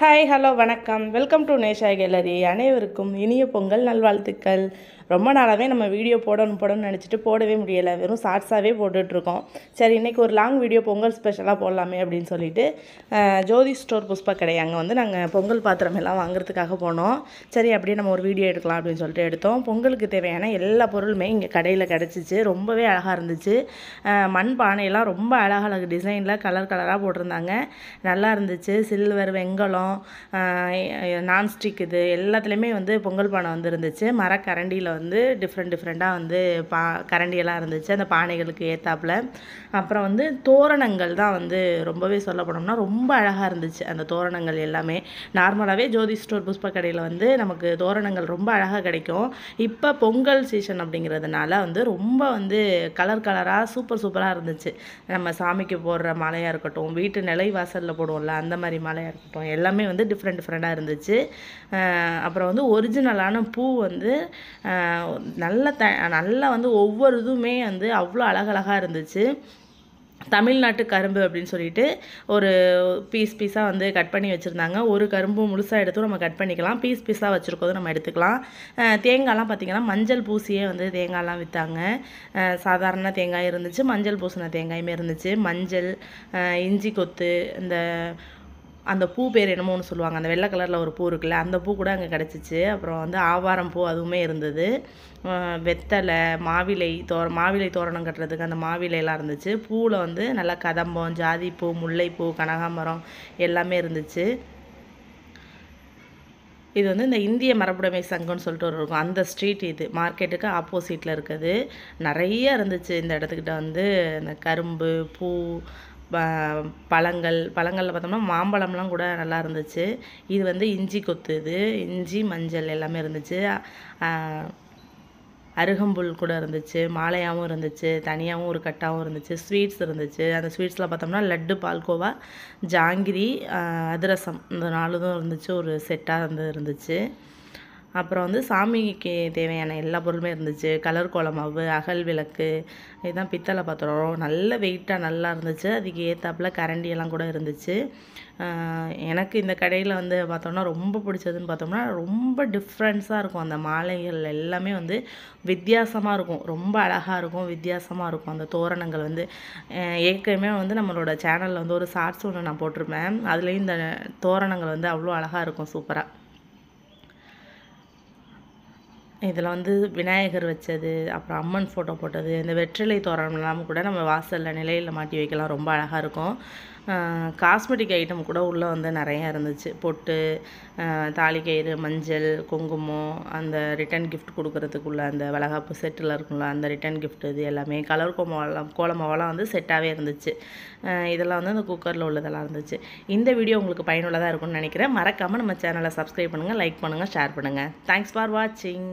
hi hello வணக்கம் welcome to Nesha gallery அனைவருக்கும் இனிய பொங்கல் நல்வாழ்த்துக்கள் ரொம்ப நாளாகவே நம்ம வீடியோ போடணும் போடணும்னு நினச்சிட்டு போடவே முடியலை வெறும் ஷார்ட்ஸாகவே போட்டுட்ருக்கோம் சரி இன்றைக்கி ஒரு லாங் வீடியோ பொங்கல் ஸ்பெஷலாக போடலாமே அப்படின்னு சொல்லிட்டு ஜோதி ஸ்டோர் புஷ்பா கடை அங்கே வந்து நாங்கள் பொங்கல் பாத்திரம் எல்லாம் வாங்குறதுக்காக போனோம் சரி அப்படியே நம்ம ஒரு வீடியோ எடுக்கலாம் அப்படின்னு சொல்லிட்டு எடுத்தோம் பொங்கலுக்கு தேவையான எல்லா பொருளுமே இங்கே கடையில் கிடச்சிச்சு ரொம்பவே அழகாக இருந்துச்சு மண் பானையெல்லாம் ரொம்ப அழகழகு டிசைனில் கலர் கலராக போட்டிருந்தாங்க நல்லா இருந்துச்சு சில்வர் வெங்கலம் பானம் நான்ஸ்டிக் இது எல்லாத்துலேயுமே வந்து பொங்கல் பானை வந்து இருந்துச்சு மரக்கரண்டியில் வந்து டிஃப்ரெண்ட் டிஃப்ரெண்ட்டாக வந்து பா கரண்டியெல்லாம் இருந்துச்சு அந்த பானைகளுக்கு ஏற்றாப்புல அப்புறம் வந்து தோரணங்கள் தான் வந்து ரொம்பவே சொல்ல போனோம்னா ரொம்ப அழகாக இருந்துச்சு அந்த தோரணங்கள் எல்லாமே நார்மலாகவே ஜோதி ஸ்டோர் புஷ்ப கடையில் வந்து நமக்கு தோரணங்கள் ரொம்ப அழகாக கிடைக்கும் இப்போ பொங்கல் சீசன் அப்படிங்கிறதுனால வந்து ரொம்ப வந்து கலர் கலராக சூப்பர் சூப்பராக இருந்துச்சு நம்ம சாமிக்கு போடுற மலையாக இருக்கட்டும் வீட்டு நிலை வாசலில் போடுவோம்ல அந்த மாதிரி மலையாக இருக்கட்டும் எல்லாமே எல்லாமே வந்து டிஃப்ரெண்ட் டிஃப்ரெண்ட்டாக இருந்துச்சு அப்புறம் வந்து ஒரிஜினலான பூ வந்து நல்ல த நல்லா வந்து ஒவ்வொரு இதுவுமே வந்து அவ்வளோ அழகழகாக இருந்துச்சு தமிழ்நாட்டு கரும்பு அப்படின்னு சொல்லிட்டு ஒரு பீஸ் பீஸாக வந்து கட் பண்ணி வச்சுருந்தாங்க ஒரு கரும்பு முழுசாக எடுத்தும் நம்ம கட் பண்ணிக்கலாம் பீஸ் பீஸாக வச்சுருக்கோது நம்ம எடுத்துக்கலாம் தேங்காய்லாம் பார்த்திங்கன்னா மஞ்சள் பூசியே வந்து தேங்காய்லாம் விற்றாங்க சாதாரண தேங்காய் இருந்துச்சு மஞ்சள் பூசின தேங்காயுமே இருந்துச்சு மஞ்சள் இஞ்சி கொத்து இந்த அந்த பூ பேர் என்னமோ ஒன்று சொல்லுவாங்க அந்த வெள்ளை கலரில் ஒரு பூ இருக்குல்ல அந்த பூ கூட அங்கே கிடச்சிச்சு அப்புறம் வந்து ஆவாரம் பூ அதுவுமே இருந்தது வெத்தலை மாவிலை தோ மாவிலை தோரணம் கட்டுறதுக்கு அந்த மாவிலையெல்லாம் இருந்துச்சு பூவில் வந்து நல்லா கதம்பம் ஜாதிப்பூ முல்லைப்பூ கனகாமரம் எல்லாமே இருந்துச்சு இது வந்து இந்த இந்திய மரபுடைமை சங்கம்னு சொல்லிட்டு ஒரு இருக்கும் அந்த ஸ்ட்ரீட் இது மார்க்கெட்டுக்கு ஆப்போசிட்டில் இருக்குது நிறைய இருந்துச்சு இந்த இடத்துக்கிட்ட வந்து இந்த கரும்பு பூ பழங்கள் பழங்களில் பார்த்தோம்னா மாம்பழம்லாம் கூட நல்லா இருந்துச்சு இது வந்து இஞ்சி கொத்து இது இஞ்சி மஞ்சள் எல்லாமே இருந்துச்சு அருகம்புல் கூட இருந்துச்சு மாலையாகவும் இருந்துச்சு தனியாகவும் ஒரு கட்டாகவும் இருந்துச்சு ஸ்வீட்ஸ் இருந்துச்சு அந்த ஸ்வீட்ஸில் பார்த்தோம்னா லட்டு பால்கோவா ஜாங்கிரி அதிரசம் இந்த நாலு தான் இருந்துச்சு ஒரு செட்டாக வந்து இருந்துச்சு அப்புறம் வந்து சாமிக்கு தேவையான எல்லா பொருளுமே இருந்துச்சு கலர் கோலமாவு அகல் விளக்கு இதுதான் பித்தளை பாத்திரம் நல்ல வெயிட்டாக நல்லா இருந்துச்சு அதுக்கு ஏற்றாப்புல கரண்டியெல்லாம் கூட இருந்துச்சு எனக்கு இந்த கடையில் வந்து பார்த்தோம்னா ரொம்ப பிடிச்சதுன்னு பார்த்தோம்னா ரொம்ப டிஃப்ரெண்ட்ஸாக இருக்கும் அந்த மாலைகள் எல்லாமே வந்து வித்தியாசமாக இருக்கும் ரொம்ப அழகாக இருக்கும் வித்தியாசமாக இருக்கும் அந்த தோரணங்கள் வந்து ஏற்கனவே வந்து நம்மளோட சேனலில் வந்து ஒரு ஷார்ட்ஸ் ஒன்று நான் போட்டிருப்பேன் அதுலேயும் இந்த தோரணங்கள் வந்து அவ்வளோ அழகாக இருக்கும் சூப்பராக இதில் வந்து விநாயகர் வச்சது அப்புறம் அம்மன் ஃபோட்டோ போட்டது இந்த வெற்றிலை தோரணம் இல்லாமல் கூட நம்ம வாசலில் நிலையில் மாட்டி வைக்கலாம் ரொம்ப அழகாக இருக்கும் காஸ்மெட்டிக் ஐட்டம் கூட உள்ளே வந்து நிறையா இருந்துச்சு பொட்டு தாலிக்கயிறு மஞ்சள் குங்குமம் அந்த ரிட்டன் கிஃப்ட் கொடுக்குறதுக்குள்ள அந்த வளகாப்பு செட்டில் இருக்கும்ல அந்த ரிட்டன் கிஃப்ட் இது எல்லாமே கலர் கோமாவெல்லாம் கோலமாவெல்லாம் வந்து செட்டாகவே இருந்துச்சு இதெல்லாம் வந்து அந்த குக்கரில் உள்ளதெல்லாம் இருந்துச்சு இந்த வீடியோ உங்களுக்கு பயனுள்ளதாக இருக்கும்னு நினைக்கிறேன் மறக்காமல் நம்ம சேனலை சப்ஸ்கிரைப் பண்ணுங்கள் லைக் பண்ணுங்கள் ஷேர் பண்ணுங்கள் தேங்க்ஸ் ஃபார் வாட்சிங்